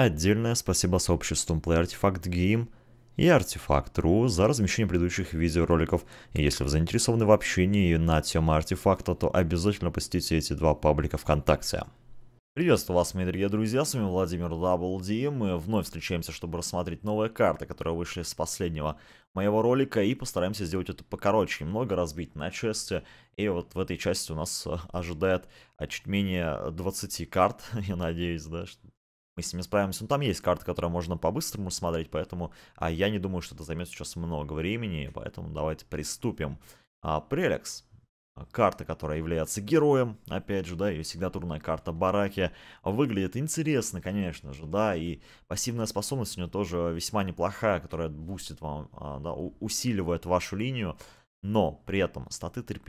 Отдельное спасибо сообществам PlayArtifact Game и Artifact.ru за размещение предыдущих видеороликов. И если вы заинтересованы в общении на тему артефакта, то обязательно посетите эти два паблика ВКонтакте. Приветствую вас, мои дорогие друзья, с вами Владимир WD. Мы вновь встречаемся, чтобы рассмотреть новые карты, которые вышли с последнего моего ролика, и постараемся сделать это покороче, много разбить на части. И вот в этой части у нас э, ожидает а, чуть менее 20 карт, я надеюсь, да, что мы с ними справимся. Ну, там есть карты, которые можно по-быстрому смотреть, поэтому а я не думаю, что это займет сейчас много времени, поэтому давайте приступим. А, Прелекс, а, карта, которая является героем, опять же, да, ее сигнатурная карта Бараки, выглядит интересно, конечно же, да, и пассивная способность у нее тоже весьма неплохая, которая бустит вам, а, да, усиливает вашу линию, но при этом статы 3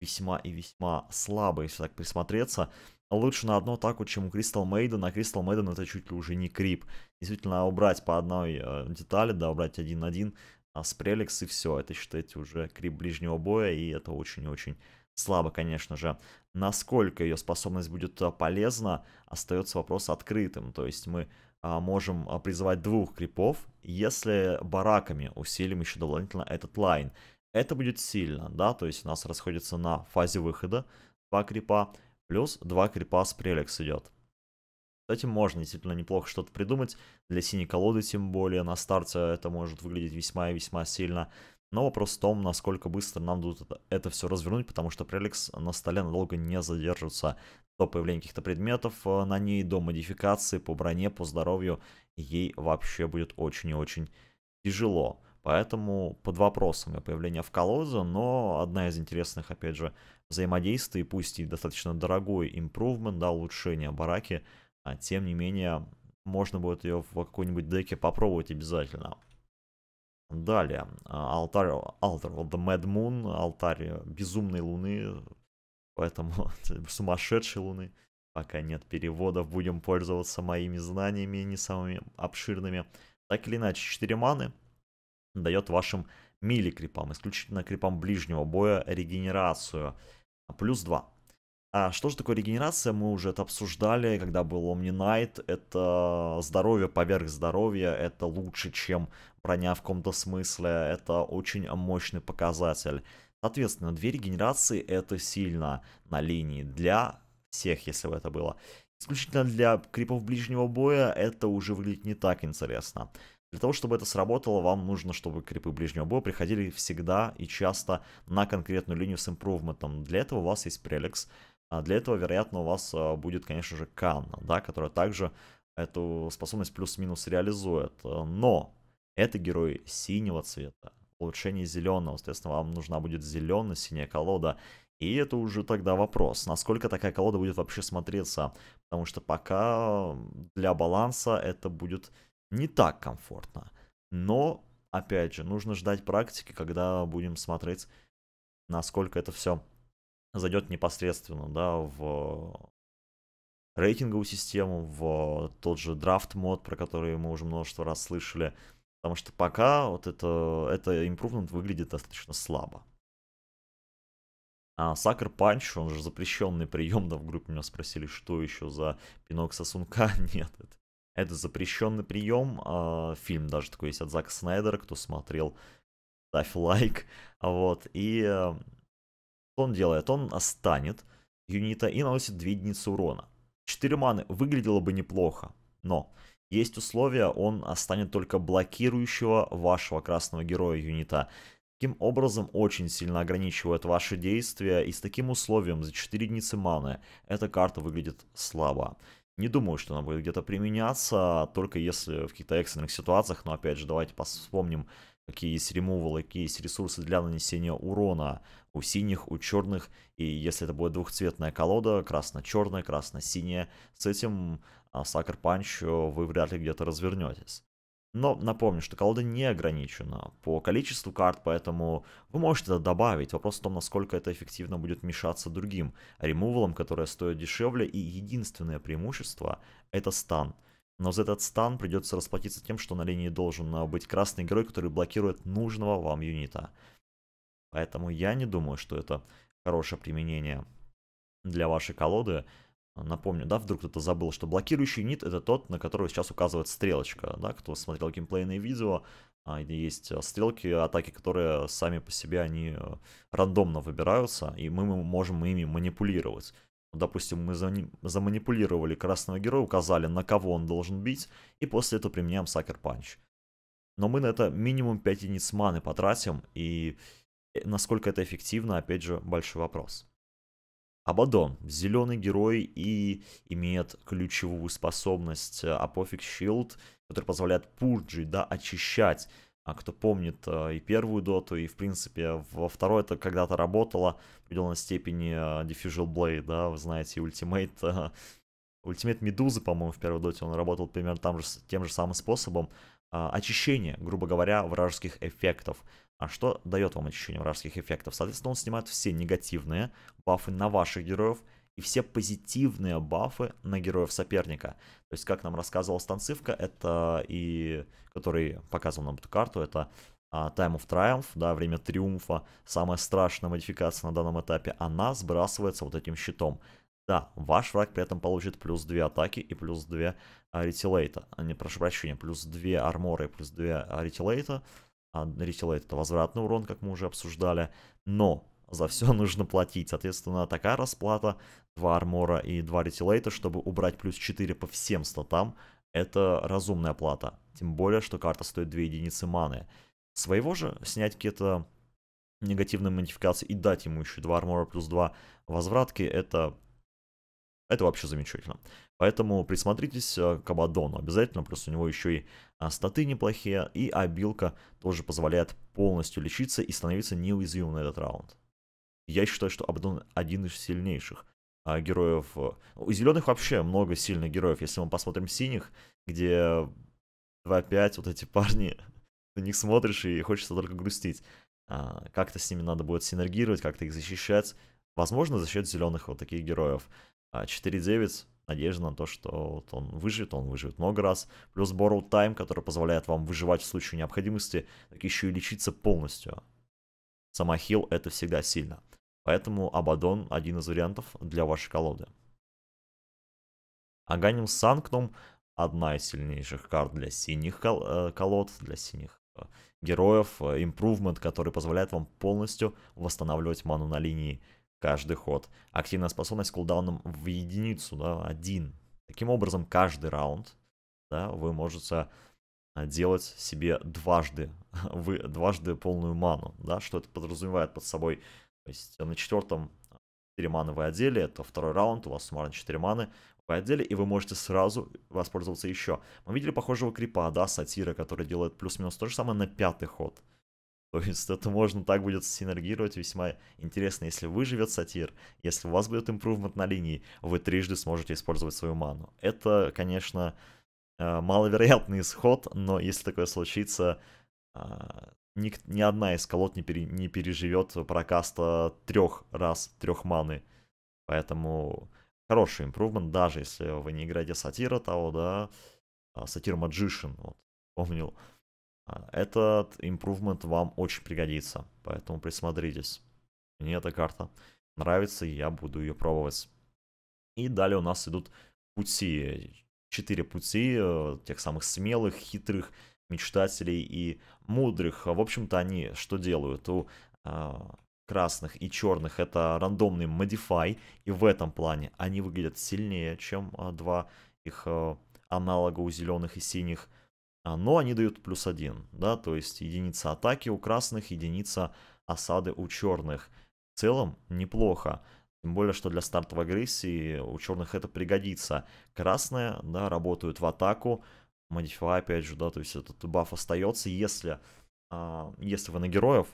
весьма и весьма слабые, если так присмотреться, лучше на одну атаку, чем у Crystal Maiden, а Crystal Maiden это чуть ли уже не крип. Действительно, убрать по одной э, детали, да, убрать один-один а с преликс и все. Это, считайте, уже крип ближнего боя, и это очень-очень слабо, конечно же. Насколько ее способность будет э, полезна, остается вопрос открытым. То есть мы а, можем призывать двух крипов, если бараками усилим еще дополнительно этот лайн. Это будет сильно, да, то есть у нас расходится на фазе выхода два крипа, Плюс 2 крипа с прелекс идет. Кстати, можно действительно неплохо что-то придумать. Для синей колоды, тем более, на старте это может выглядеть весьма и весьма сильно. Но вопрос в том, насколько быстро нам будут это, это все развернуть, потому что преликс на столе надолго не задержится. До появления каких-то предметов э, на ней, до модификации, по броне, по здоровью, ей вообще будет очень и очень тяжело. Поэтому под вопросом ее появление в колоде, но одна из интересных, опять же, взаимодействии, пусть и достаточно дорогой импровмент, да, улучшение бараки, а тем не менее можно будет ее в какой-нибудь деке попробовать обязательно. Далее, а, алтарь, алтарь The Mad Moon, алтарь безумной луны, поэтому сумасшедшей луны. Пока нет переводов, будем пользоваться моими знаниями, не самыми обширными. Так или иначе, 4 маны дает вашим мили-крипам, исключительно крипам ближнего боя регенерацию. А, плюс 2. А что же такое регенерация? Мы уже это обсуждали, когда был Omni Knight. Это здоровье поверх здоровья. Это лучше, чем броня в каком-то смысле. Это очень мощный показатель. Соответственно, две регенерации это сильно на линии для всех, если бы это было. Исключительно для крипов ближнего боя это уже выглядит не так интересно. Для того, чтобы это сработало, вам нужно, чтобы крипы ближнего боя приходили всегда и часто на конкретную линию с импровментом. Для этого у вас есть прелекс, а для этого, вероятно, у вас а, будет, конечно же, Канна, да, которая также эту способность плюс-минус реализует. Но это герои синего цвета, улучшение зеленого, соответственно, вам нужна будет зеленая синяя колода. И это уже тогда вопрос, насколько такая колода будет вообще смотреться, потому что пока для баланса это будет не так комфортно. Но, опять же, нужно ждать практики, когда будем смотреть, насколько это все зайдет непосредственно, да, в рейтинговую систему, в тот же драфт-мод, про который мы уже множество раз слышали. Потому что пока вот это, это improvement выглядит достаточно слабо. А Сакер Панч, он же запрещенный прием, да, в группе меня спросили, что еще за пинок сосунка. Нет, это это запрещенный прием. А, фильм даже такой есть от Зака Снайдера. Кто смотрел, ставь лайк. Вот. И эм, что он делает? Он останет юнита и наносит 2 единицы урона. 4 маны выглядело бы неплохо, но есть условия. он останет только блокирующего вашего красного героя юнита. Таким образом, очень сильно ограничивает ваши действия, и с таким условием за 4 единицы маны эта карта выглядит слабо. Не думаю, что она будет где-то применяться, только если в каких-то экстренных ситуациях. Но опять же, давайте вспомним, какие есть ремувалы, какие есть ресурсы для нанесения урона у синих, у черных. И если это будет двухцветная колода, красно-черная, красно-синяя, с этим Сакер Панч э, вы вряд ли где-то развернетесь. Но напомню, что колода не ограничена по количеству карт, поэтому вы можете это добавить. Вопрос в том, насколько это эффективно будет мешаться другим ремувалом, которые стоят дешевле. И единственное преимущество – это стан. Но за этот стан придется расплатиться тем, что на линии должен а, быть красный герой, который блокирует нужного вам юнита. Поэтому я не думаю, что это хорошее применение для вашей колоды – Напомню, да, вдруг кто-то забыл, что блокирующий нит это тот, на которого сейчас указывает стрелочка, да, кто смотрел геймплейные видео, а, есть э, стрелки, атаки, которые сами по себе, они э, рандомно выбираются, и мы можем ими манипулировать. Допустим, мы заманипулировали красного героя, указали, на кого он должен бить, и после этого применяем Сакер Панч. Но мы на это минимум 5 единиц маны потратим, и э, насколько это эффективно, опять же, большой вопрос. Абадон, зеленый герой и имеет ключевую способность э, Apophic Shield, который позволяет пурджи, да, очищать. А кто помнит э, и первую доту, и в принципе во второй это когда-то работало в определенной степени э, Diffusion Blade, да, вы знаете, ультимейт, ультимейт Медузы, по-моему, в первой доте он работал примерно там же, тем же самым способом, очищение, грубо говоря, вражеских эффектов. А что дает вам очищение вражеских эффектов? Соответственно, он снимает все негативные бафы на ваших героев и все позитивные бафы на героев соперника. То есть, как нам рассказывал станцивка, это и... который показывал нам эту карту, это а, Time of Triumph, да, время триумфа, самая страшная модификация на данном этапе, она сбрасывается вот этим щитом. Да, ваш враг при этом получит плюс 2 атаки и плюс 2 а, ретилейта. А, не, прошу прощения, плюс 2 арморы и плюс 2 а, ретилейта. А, Ритилейт это возвратный урон, как мы уже обсуждали. Но за все нужно платить. Соответственно, такая расплата, 2 армора и 2 ретилейта, чтобы убрать плюс 4 по всем статам, это разумная плата. Тем более, что карта стоит 2 единицы маны. Своего же снять какие-то негативные модификации и дать ему еще 2 армора плюс 2 возвратки, это... Это вообще замечательно. Поэтому присмотритесь э, к Абадону обязательно, плюс у него еще и а, статы неплохие, и обилка тоже позволяет полностью лечиться и становиться неуязвимым на этот раунд. Я считаю, что Абадон один из сильнейших а, героев. Э, у зеленых вообще много сильных героев. Если мы посмотрим синих, где 2-5 вот эти парни, на них смотришь и хочется только грустить. А, как-то с ними надо будет синергировать, как-то их защищать. Возможно, за счет зеленых вот таких героев. А 4-9 надежда на то, что вот он выживет, он выживет много раз. Плюс Borrow Time, который позволяет вам выживать в случае необходимости, так еще и лечиться полностью. Сама хил это всегда сильно. Поэтому Абадон один из вариантов для вашей колоды. Аганим Санктум одна из сильнейших карт для синих кол э, колод, для синих э, героев. Э, импрувмент, который позволяет вам полностью восстанавливать ману на линии каждый ход. Активная способность кулдауном в единицу, да, один. Таким образом, каждый раунд, да, вы можете а, делать себе дважды, вы, дважды полную ману, да, что это подразумевает под собой. То есть э, на четвертом 4 а, маны вы одели, это второй раунд, у вас суммарно 4 маны вы одели, и вы можете сразу воспользоваться еще. Мы видели похожего крипа, да, сатира, который делает плюс-минус то же самое на пятый ход. То есть это можно так будет синергировать весьма интересно. Если выживет сатир, если у вас будет импрувмент на линии, вы трижды сможете использовать свою ману. Это, конечно, э, маловероятный исход, но если такое случится, а, ни, ни одна из колод не, пере, не переживет прокаста трех раз, трех маны. Поэтому хороший импрувмент, даже если вы не играете сатира того, да, а, сатир Маджишин, вот, помнил, а, этот импровмент вам очень пригодится, поэтому присмотритесь. Мне эта карта нравится, и я буду ее пробовать. И далее у нас идут пути. Четыре пути э, тех самых смелых, хитрых, мечтателей и мудрых. В общем-то, они что делают? У а, красных и черных это рандомный модифай, и в этом плане они выглядят сильнее, чем а, два их э, аналога у зеленых и синих. А, но они дают плюс один, да, то есть единица атаки у красных, единица осады у черных. В целом неплохо. Тем более, что для стартовой агрессии у черных это пригодится. Красные, да, работают в атаку. Модификация, опять же, да, то есть этот баф остается, если, а, если вы на героев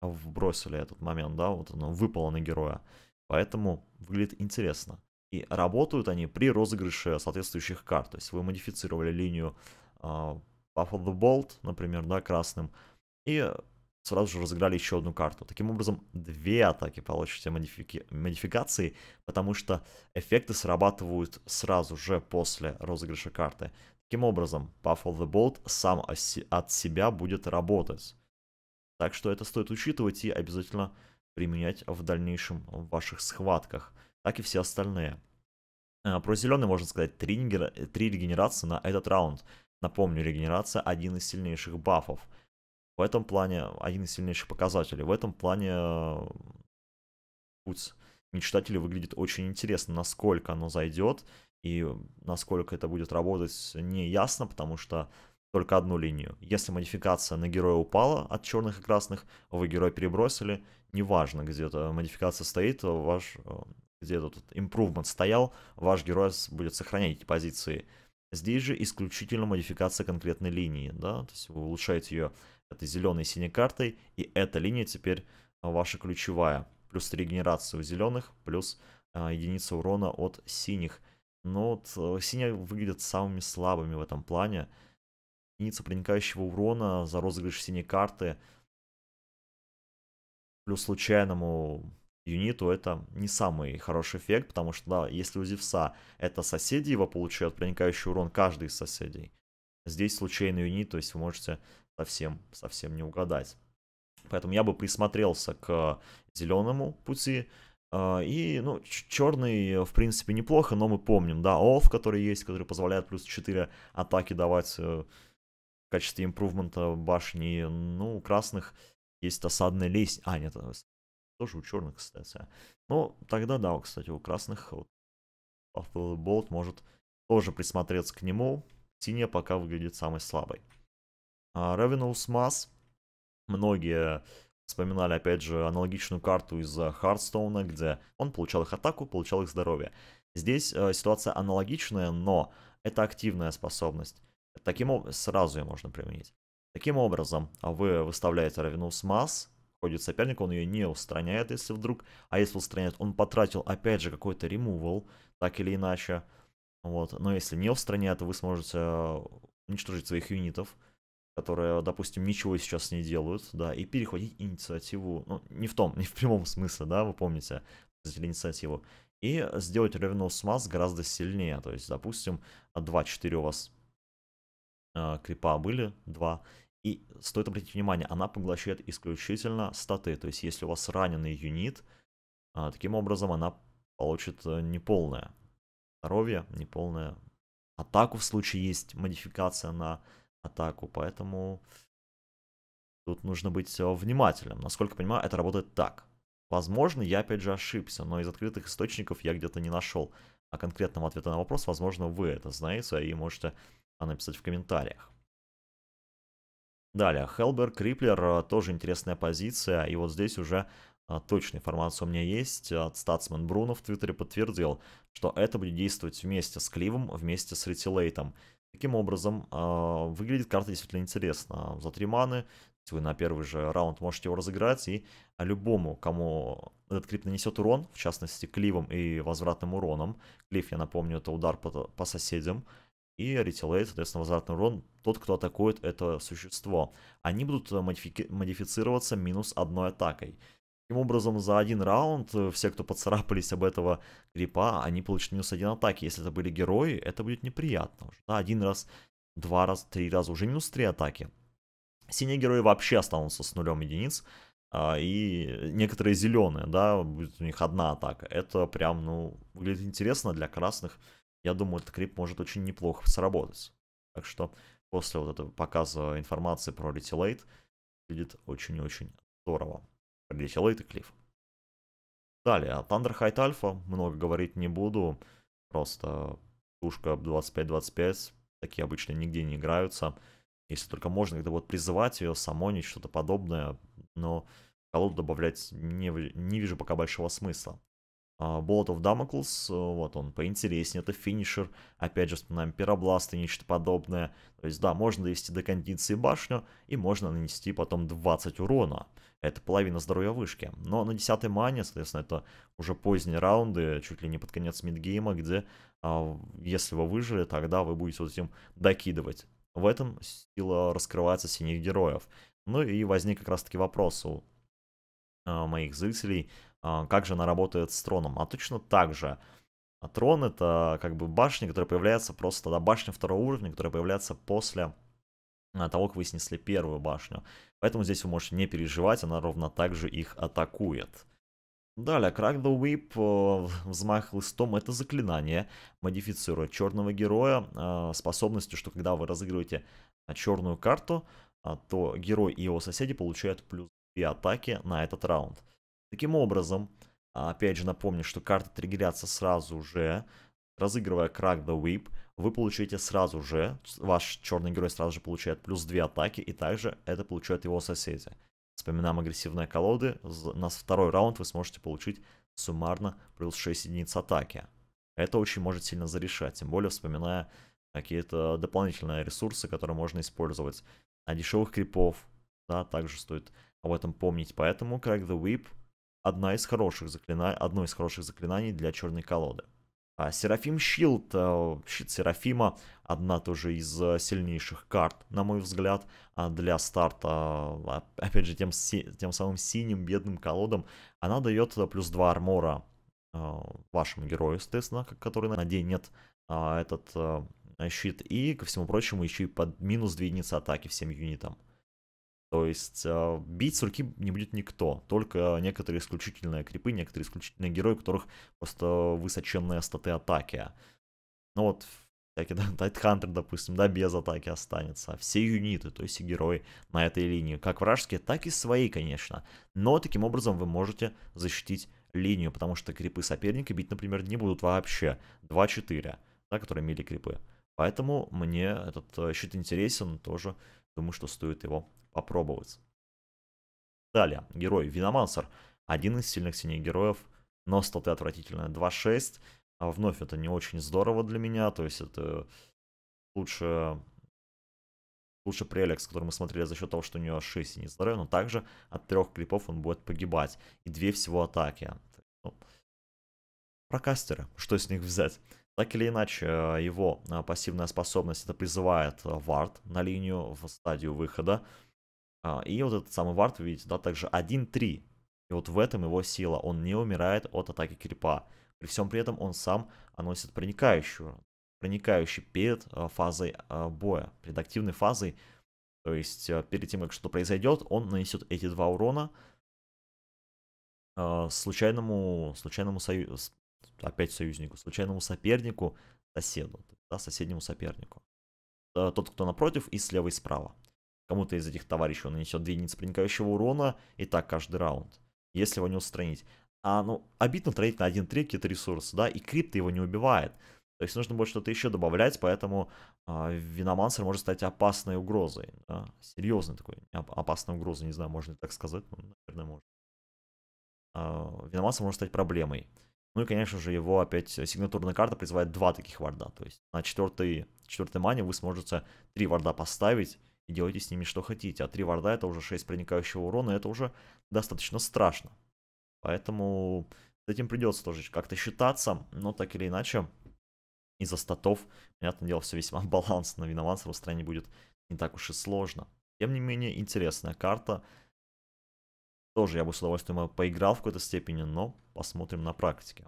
вбросили этот момент, да, вот оно выпало на героя. Поэтому выглядит интересно. И работают они при розыгрыше соответствующих карт. То есть вы модифицировали линию Buffalo а, Bolt, например, да, красным, и сразу же разыграли еще одну карту. Таким образом, две атаки получат все модифики... модификации, потому что эффекты срабатывают сразу же после розыгрыша карты. Таким образом, Puffle the Bolt сам от себя будет работать. Так что это стоит учитывать и обязательно применять в дальнейшем в ваших схватках, так и все остальные. А, про зеленый можно сказать три, регенерации на этот раунд. Напомню, регенерация один из сильнейших бафов. В этом плане один из сильнейших показателей. В этом плане путь мечтателей выглядит очень интересно. Насколько оно зайдет и насколько это будет работать, не ясно, потому что только одну линию. Если модификация на героя упала от черных и красных, вы героя перебросили, неважно, где эта модификация стоит, ваш, э, где этот импрувмент стоял, ваш герой будет сохранять эти позиции. Здесь же исключительно модификация конкретной линии, да, то есть вы улучшаете ее этой зеленой и синей картой, и эта линия теперь а, ваша ключевая. Плюс регенерация у зеленых, плюс а, единица урона от синих. Но вот э, синие выглядят самыми слабыми в этом плане. Единица проникающего урона за розыгрыш синей карты. Плюс случайному юниту это не самый хороший эффект, потому что, да, если у Зевса это соседи его получают проникающий урон, каждый из соседей, здесь случайный юнит, то есть вы можете совсем, совсем не угадать. Поэтому я бы присмотрелся к зеленому пути. А, и, ну, черный, в принципе, неплохо, но мы помним, да, ОФ, который есть, который позволяет плюс 4 атаки давать э, в качестве импрувмента башни. Ну, у красных есть осадная лестница. А, нет, тоже у черных, кстати. Но ну, тогда, да, кстати, у красных вот, Болт может тоже присмотреться к нему. Синяя пока выглядит самой слабой. А Revenous Mass. Многие вспоминали, опять же, аналогичную карту из Хардстоуна, э, где он получал их атаку, получал их здоровье. Здесь э, ситуация аналогичная, но это активная способность. Таким сразу ее можно применить. Таким образом, вы выставляете Ravenous Mass, ходит соперник, он ее не устраняет, если вдруг. А если устраняет, он потратил опять же какой-то ремувал, так или иначе. Вот. Но если не устраняет, вы сможете э, уничтожить своих юнитов, которые, допустим, ничего сейчас не делают, да, и перехватить инициативу, ну, не в том, не в прямом смысле, да, вы помните, инициативу, и сделать Revenue Smash гораздо сильнее, то есть, допустим, 2-4 у вас э, крипа были, 2, и стоит обратить внимание, она поглощает исключительно статы. То есть, если у вас раненый юнит, а, таким образом она получит э, неполное здоровье, неполное атаку в случае есть модификация на атаку. Поэтому тут нужно быть э, внимательным. Насколько я понимаю, это работает так. Возможно, я опять же ошибся, но из открытых источников я где-то не нашел а конкретного ответа на вопрос. Возможно, вы это знаете и можете а, написать в комментариях. Далее, Хелбер, Криплер, э, тоже интересная позиция, и вот здесь уже э, точная информация у меня есть. от э, Статсмен Бруно в Твиттере подтвердил, что это будет действовать вместе с Кливом, вместе с Ретилейтом. Таким образом, выглядит карта действительно интересно. За три маны вы на первый же раунд можете его разыграть, и любому, кому этот крип нанесет урон, в частности, Кливом и возвратным уроном, Клив, я напомню, это удар по, по соседям, и ретилейт, соответственно, возвратный урон, тот, кто атакует это существо. Они будут э, модифи- модифицироваться минус одной атакой. Таким образом, за один раунд э, все, кто поцарапались об этого крипа, они получат минус один атаки. Если это были герои, это будет неприятно. да, один раз, два раза, три раза, уже минус три атаки. Синие герои вообще останутся с нулем единиц, а, и некоторые зеленые, да, будет у них одна атака. Это прям, ну, выглядит интересно для красных я думаю, этот клип может очень неплохо сработать. Так что после вот этого показа информации про Retillate будет очень-очень здорово. Про Retillate и клип. Далее, о Thunderhide Alpha много говорить не буду. Просто пушка 25-25, такие обычно нигде не играются. Если только можно, когда вот призывать ее, самонить, что-то подобное, но колоду добавлять не, не вижу пока большого смысла. Болот а, of Damocles, э, вот он, поинтереснее, это финишер, опять же вспоминаем пиробласты, нечто подобное. То есть да, можно довести до кондиции башню и можно нанести потом 20 урона. Это половина здоровья вышки. Но на 10 мане, соответственно, это уже поздние раунды, чуть ли не под конец мидгейма, где а, если вы выжили, тогда вы будете вот этим докидывать. В этом сила раскрывается синих героев. Ну и возник как раз таки вопрос у а, моих зрителей, а, как же она работает с троном. А точно так же. А трон это как бы башня, которая появляется просто, да, башня второго уровня, которая появляется после а, того, как вы снесли первую башню. Поэтому здесь вы можете не переживать, она ровно так же их атакует. Далее, Crack the Whip, взмах листом, это заклинание, модифицирует черного героя э, способностью, что когда вы разыгрываете черную карту, то герой и его соседи получают плюс 2 атаки на этот раунд. Таким образом, опять же напомню, что карты триггерятся сразу же, разыгрывая Crack the Whip, вы получаете сразу же, ваш черный герой сразу же получает плюс 2 атаки, и также это получают его соседи. Вспоминаем агрессивные колоды, у нас второй раунд вы сможете получить суммарно плюс 6 единиц атаки. Это очень может сильно зарешать, тем более вспоминая какие-то дополнительные ресурсы, которые можно использовать. А дешевых крипов, да, также стоит об этом помнить. Поэтому Crack the Whip одна из хороших заклина... одно из хороших заклинаний для черной колоды. А Серафим Щилд, э, щит Серафима, одна тоже из э, сильнейших карт, на мой взгляд, а для старта, а, опять же, тем, си... тем самым синим бедным колодам, она дает э, плюс 2 армора вашему герою, естественно, который наденет а, этот щит, и, ко всему прочему, еще и под минус 2 единицы атаки всем юнитам. То есть э, бить с руки не будет никто, только некоторые исключительные крипы, некоторые исключительные герои, у которых просто высоченные статы атаки. Ну вот, всякие, да, Тайтхантер, допустим, да, без атаки останется. А все юниты, то есть и герои на этой линии, как вражеские, так и свои, конечно. Но таким образом вы можете защитить линию, потому что крипы соперника бить, например, не будут вообще. 2-4, да, которые имели крипы. Поэтому мне этот э, щит интересен, тоже думаю, что стоит его попробовать. Далее, герой Виномансер, один из сильных синих героев, но статы отвратительно 2-6. А вновь это не очень здорово для меня, то есть это лучше, лучше Прелекс, который мы смотрели за счет того, что у него 6 синих здоровья, но также от трех клипов он будет погибать. И две всего атаки. Ну, про кастеры, что с них взять? Так или иначе, э, его э, пассивная способность это призывает э, вард на линию в стадию выхода. А, и вот этот самый вард, вы видите, да, также 1-3. И вот в этом его сила. Он не умирает от атаки крипа. При всем при этом он сам наносит проникающую. Проникающий перед а, фазой а, боя, перед активной фазой. То есть перед тем, как что произойдет, он нанесет эти два урона случайному, случайному сою... опять союзнику, случайному сопернику, соседу, да, соседнему сопернику. Э, тот, кто напротив и слева и справа. Кому-то из этих товарищей он нанесет 2 единицы проникающего урона, и так каждый раунд, если его не устранить. А, ну, обидно тратить на один треть какие ресурс, да, и крипта его не убивает. То есть нужно будет что-то еще добавлять, поэтому э, Виномансер может стать опасной угрозой. Да? Серьезной такой опасной угрозой, не знаю, можно ли так сказать, но, наверное, можно. Э, Виномансер может стать проблемой. Ну и, конечно же, его опять сигнатурная карта призывает два таких варда. То есть на четвертой, четвертой мане вы сможете три варда поставить и делайте с ними что хотите. А 3 варда это уже 6 проникающего урона, это уже достаточно страшно. Поэтому с этим придется тоже как-то считаться, но так или иначе, из-за статов, понятное дело, все весьма балансно, в стране будет не так уж и сложно. Тем не менее, интересная карта. Тоже я бы с удовольствием э, поиграл в какой-то степени, но посмотрим на практике.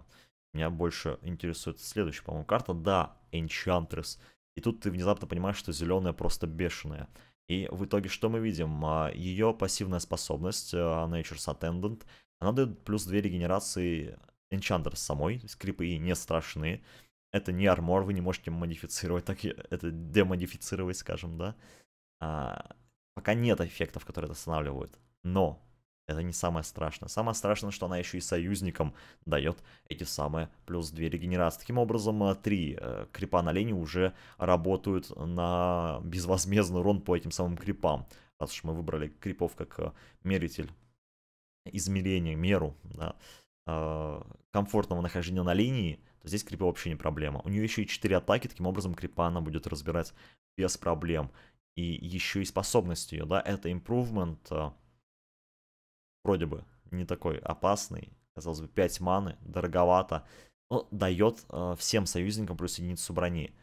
Меня больше интересует следующая, по-моему, карта. Да, Enchantress. И тут ты внезапно понимаешь, что зеленая просто бешеная. И в итоге что мы видим? А, Ее пассивная способность, а, Nature's Attendant, она дает плюс 2 регенерации Enchanter самой, скрипы ей не страшны. Это не армор, вы не можете модифицировать, так это демодифицировать, скажем, да. А, пока нет эффектов, которые это останавливают. Но это не самое страшное. Самое страшное, что она еще и союзникам дает эти самые плюс 2 регенерации. Таким образом, 3 э, э, крипа на лени уже работают на безвозмездный урон по этим самым крипам. Раз уж мы выбрали крипов как э, меритель измерения, меру да, комфортного нахождения на линии, то здесь крипы вообще не проблема. У нее еще и 4 атаки, таким образом крипа она будет разбирать без проблем. И еще и способность ее, да, это improvement вроде бы не такой опасный, казалось бы, 5 маны, дороговато, но дает э, всем союзникам плюс единицу брони.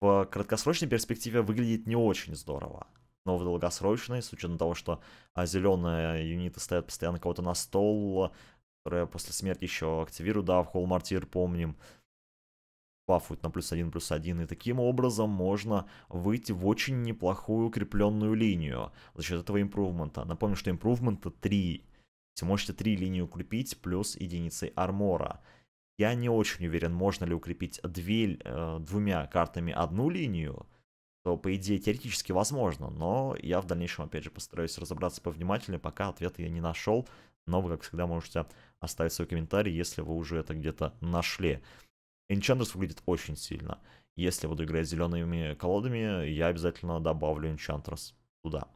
В краткосрочной перспективе выглядит не очень здорово, но в долгосрочной, с учетом того, что э, а, зеленые юниты стоят постоянно кого-то на стол, э, которые после смерти еще активируют, да, в холл мартир помним, пафуют на плюс один, плюс один. И таким образом можно выйти в очень неплохую укрепленную линию за счет этого импрувмента. Напомню, что импрувмента 3. Вы можете 3 линии укрепить плюс единицей армора. Я не очень уверен, можно ли укрепить две, э, двумя картами одну линию, то, по идее, теоретически возможно, но я в дальнейшем, опять же, постараюсь разобраться повнимательнее, пока ответа я не нашел, но вы, как всегда, можете оставить свой комментарий, если вы уже это где-то нашли. Энчантрес выглядит очень сильно. Если буду играть зелеными колодами, я обязательно добавлю Энчантрес туда.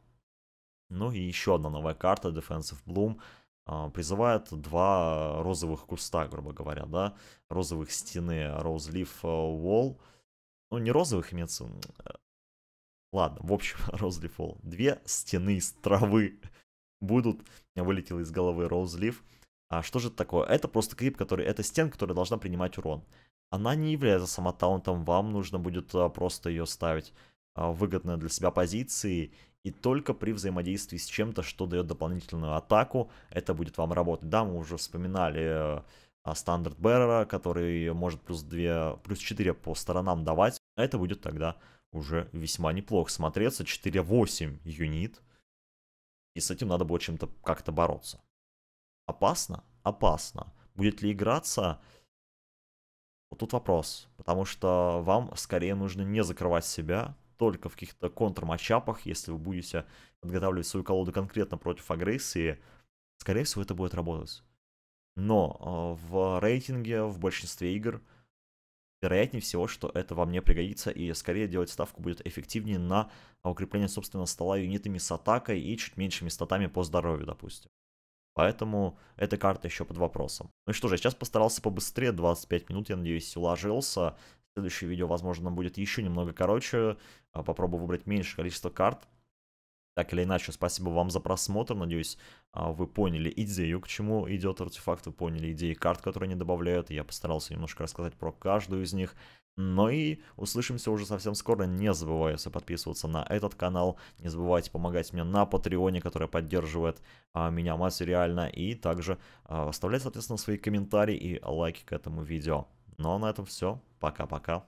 Ну и еще одна новая карта, Defensive Bloom, а, призывает два розовых куста, грубо говоря, да, розовых стены, Rose Leaf э, Wall. Ну, не розовых имеется, э, ладно, в общем, Rose Leaf Wall. Две стены из травы будут, вылетело из головы Rose Leaf. А что же это такое? Это просто крип, который, это стен, которая должна принимать урон она не является сама вам нужно будет а, просто ее ставить а, в выгодные для себя позиции, и только при взаимодействии с чем-то, что дает дополнительную атаку, это будет вам работать. Да, мы уже вспоминали а, стандарт Беррера, который может плюс 2, плюс 4 по сторонам давать, это будет тогда уже весьма неплохо смотреться, 4-8 юнит, и с этим надо будет чем-то как-то бороться. Опасно? Опасно. Будет ли играться? Вот тут вопрос, потому что вам скорее нужно не закрывать себя, только в каких-то контрмачапах, если вы будете подготавливать свою колоду конкретно против агрессии, скорее всего, это будет работать. Но э, в рейтинге, в большинстве игр, вероятнее всего, что это вам не пригодится, и скорее делать ставку будет эффективнее на а, укрепление собственного стола юнитами с атакой и чуть меньшими статами по здоровью, допустим. Поэтому эта карта еще под вопросом. Ну что же, сейчас постарался побыстрее, 25 минут, я надеюсь, уложился. Следующее видео, возможно, будет еще немного короче. А, попробую выбрать меньшее количество карт. Так или иначе, спасибо вам за просмотр. Надеюсь, а, вы поняли идею, к чему идет артефакт, вы поняли идеи карт, которые они добавляют. Я постарался немножко рассказать про каждую из них. Ну и услышимся уже совсем скоро. Не забывайте подписываться на этот канал. Не забывайте помогать мне на Патреоне, который поддерживает а, меня материально. И также а, оставлять, соответственно, свои комментарии и лайки к этому видео. Ну а на этом все. Пока-пока.